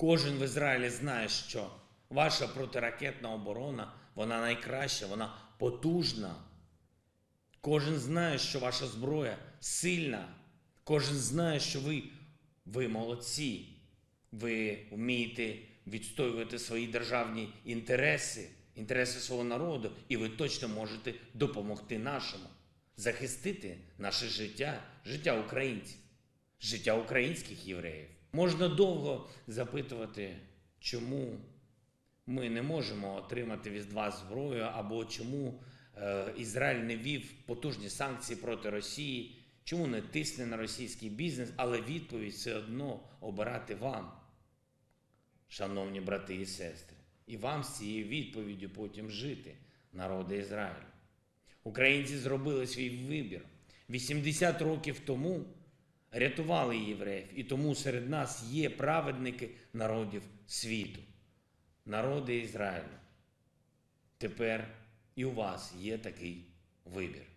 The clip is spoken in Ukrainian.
Кожен в Ізраїлі знає, що ваша протиракетна оборона, вона найкраща, вона потужна. Кожен знає, що ваша зброя сильна. Кожен знає, що ви ви молодці, ви вмієте відстоювати свої державні інтереси, інтереси свого народу, і ви точно можете допомогти нашому, захистити наше життя, життя українців, життя українських євреїв. Можна довго запитувати, чому ми не можемо отримати від вас зброю, або чому е, Ізраїль не вів потужні санкції проти Росії, чому не тисне на російський бізнес, але відповідь все одно обирати вам, шановні брати і сестри, і вам з цією відповіддю потім жити, народи Ізраїлю. Українці зробили свій вибір 80 років тому рятували євреїв, і тому серед нас є праведники народів світу, народи Ізраїлю. Тепер і у вас є такий вибір.